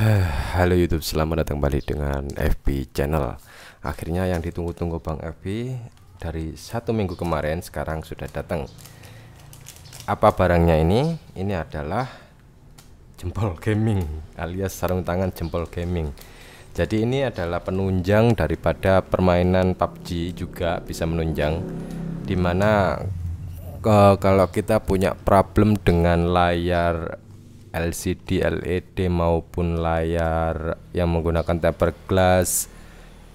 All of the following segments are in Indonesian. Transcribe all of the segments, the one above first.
Halo YouTube, selamat datang kembali dengan FB Channel. Akhirnya yang ditunggu-tunggu Bang FB dari satu minggu kemarin sekarang sudah datang. Apa barangnya ini? Ini adalah jempol gaming alias sarung tangan jempol gaming. Jadi ini adalah penunjang daripada permainan PUBG juga bisa menunjang dimana ke, eh, kalau kita punya problem dengan layar LCD, LED maupun layar yang menggunakan tempered glass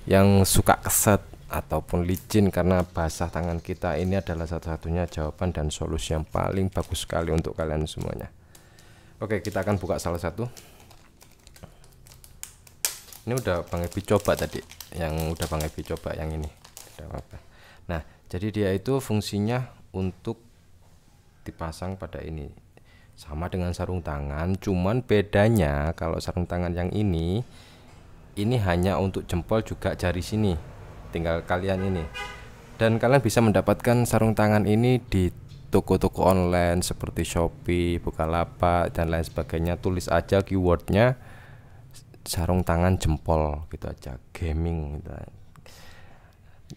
yang suka keset ataupun licin karena basah tangan kita ini adalah satu-satunya jawaban dan solusi yang paling bagus sekali untuk kalian semuanya. Oke, kita akan buka salah satu. Ini udah Bang Ebi coba tadi, yang udah Bang Ebi coba yang ini. Nah, jadi dia itu fungsinya untuk dipasang pada ini sama dengan sarung tangan cuman bedanya kalau sarung tangan yang ini ini hanya untuk jempol juga jari sini tinggal kalian ini dan kalian bisa mendapatkan sarung tangan ini di toko-toko online seperti Shopee, Bukalapak dan lain sebagainya tulis aja keywordnya sarung tangan jempol gitu aja gaming gitu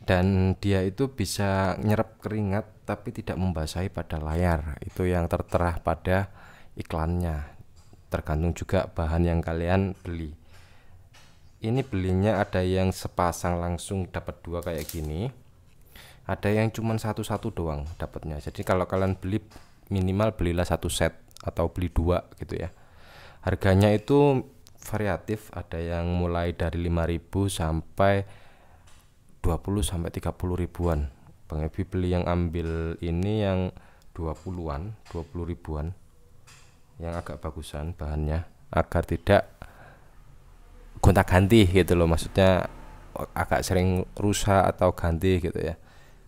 dan dia itu bisa nyerap keringat tapi tidak membasahi pada layar itu yang tertera pada iklannya tergantung juga bahan yang kalian beli ini belinya ada yang sepasang langsung dapat dua kayak gini ada yang cuma satu-satu doang dapatnya jadi kalau kalian beli minimal belilah satu set atau beli dua gitu ya harganya itu variatif ada yang mulai dari 5000 sampai 20 sampai 30 ribuan Bang Ebi beli yang ambil ini yang 20-an 20 ribuan yang agak bagusan bahannya agar tidak gonta ganti gitu loh maksudnya agak sering rusak atau ganti gitu ya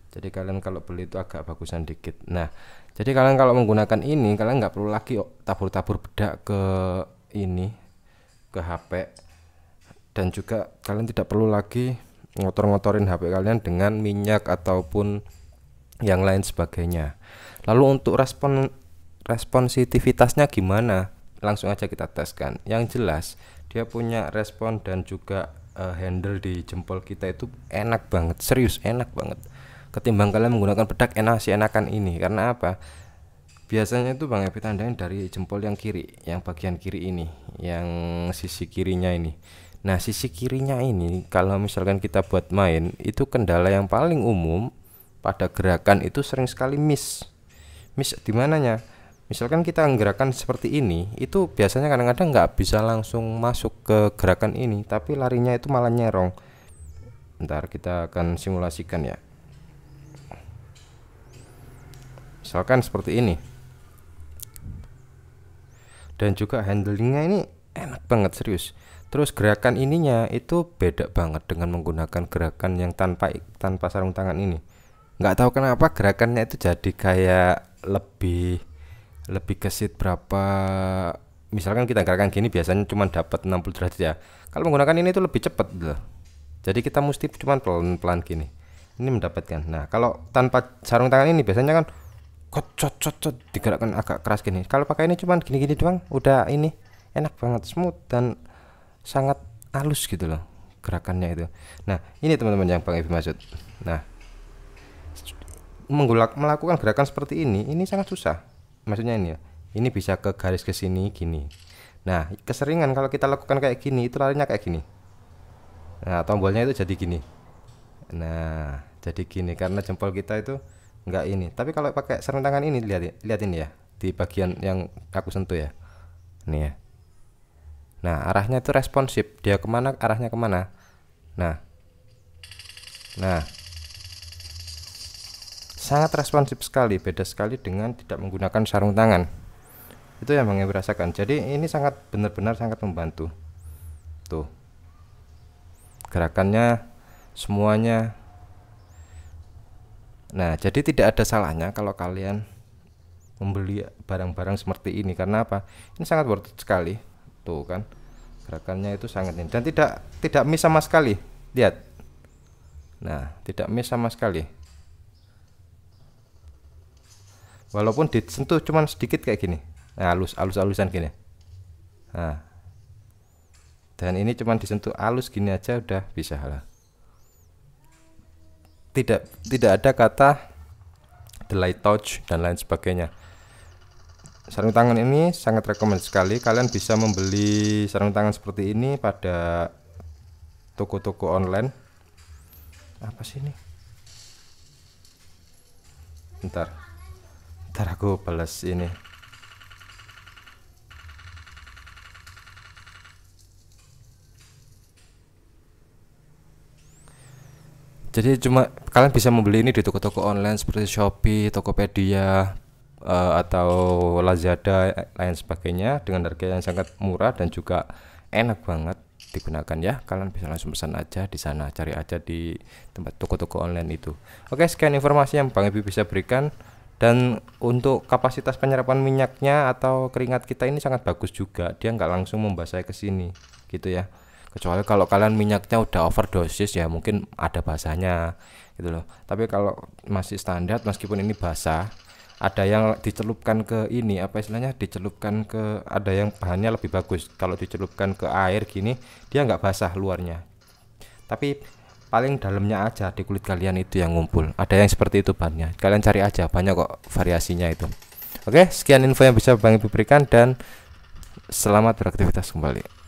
jadi kalian kalau beli itu agak bagusan dikit nah jadi kalian kalau menggunakan ini kalian nggak perlu lagi oh, tabur-tabur bedak ke ini ke HP dan juga kalian tidak perlu lagi ngotor-ngotorin HP kalian dengan minyak ataupun yang lain sebagainya. Lalu untuk respon responsitivitasnya gimana? Langsung aja kita teskan. Yang jelas dia punya respon dan juga uh, handle di jempol kita itu enak banget, serius enak banget. Ketimbang kalian menggunakan bedak enak si enakan ini karena apa? biasanya itu Bang Epi tandain dari jempol yang kiri, yang bagian kiri ini, yang sisi kirinya ini. Nah, sisi kirinya ini kalau misalkan kita buat main, itu kendala yang paling umum pada gerakan itu sering sekali miss. Miss di mananya? Misalkan kita gerakan seperti ini, itu biasanya kadang-kadang nggak bisa langsung masuk ke gerakan ini, tapi larinya itu malah nyerong. Ntar kita akan simulasikan ya. Misalkan seperti ini. Dan juga handlingnya ini enak banget serius Terus gerakan ininya itu beda banget dengan menggunakan gerakan yang tanpa tanpa sarung tangan ini. Nggak tahu kenapa gerakannya itu jadi kayak lebih lebih kesit berapa misalkan kita gerakan gini biasanya cuma dapat 60 derajat ya. Kalau menggunakan ini itu lebih cepat gitu loh. Jadi kita mesti cuma pelan-pelan gini. Ini mendapatkan. Nah, kalau tanpa sarung tangan ini biasanya kan kocot cocot digerakkan agak keras gini. Kalau pakai ini cuma gini-gini doang udah ini enak banget smooth dan sangat halus gitu loh gerakannya itu nah ini teman-teman yang Bang Evi maksud nah menggulak melakukan gerakan seperti ini ini sangat susah maksudnya ini ya ini bisa ke garis ke sini gini nah keseringan kalau kita lakukan kayak gini itu larinya kayak gini nah tombolnya itu jadi gini nah jadi gini karena jempol kita itu enggak ini tapi kalau pakai serentangan ini lihat lihat ini ya di bagian yang aku sentuh ya ini ya Nah, arahnya itu responsif. Dia kemana, arahnya kemana. Nah. Nah. Sangat responsif sekali. Beda sekali dengan tidak menggunakan sarung tangan. Itu yang Bang rasakan. Jadi ini sangat benar-benar sangat membantu. Tuh. Gerakannya semuanya. Nah, jadi tidak ada salahnya kalau kalian membeli barang-barang seperti ini karena apa? Ini sangat worth it sekali tuh kan gerakannya itu sangat ini dan tidak tidak miss sama sekali lihat nah tidak miss sama sekali walaupun disentuh cuman sedikit kayak gini nah, halus halus halusan gini nah dan ini cuman disentuh halus gini aja udah bisa lah tidak tidak ada kata delay touch dan lain sebagainya sarung tangan ini sangat rekomend sekali kalian bisa membeli sarung tangan seperti ini pada toko-toko online apa sih ini ntar ntar aku balas ini jadi cuma kalian bisa membeli ini di toko-toko online seperti Shopee, Tokopedia uh, atau Lazada lain sebagainya dengan harga yang sangat murah dan juga enak banget digunakan ya kalian bisa langsung pesan aja di sana cari aja di tempat toko-toko online itu oke sekian informasi yang Bang Ibi bisa berikan dan untuk kapasitas penyerapan minyaknya atau keringat kita ini sangat bagus juga dia nggak langsung membasahi ke sini gitu ya kecuali kalau kalian minyaknya udah overdosis ya mungkin ada basahnya gitu loh tapi kalau masih standar meskipun ini basah ada yang dicelupkan ke ini apa istilahnya dicelupkan ke ada yang bahannya lebih bagus kalau dicelupkan ke air gini dia nggak basah luarnya tapi paling dalamnya aja di kulit kalian itu yang ngumpul ada yang seperti itu bahannya kalian cari aja banyak kok variasinya itu oke sekian info yang bisa Bang Ibu berikan dan selamat beraktivitas kembali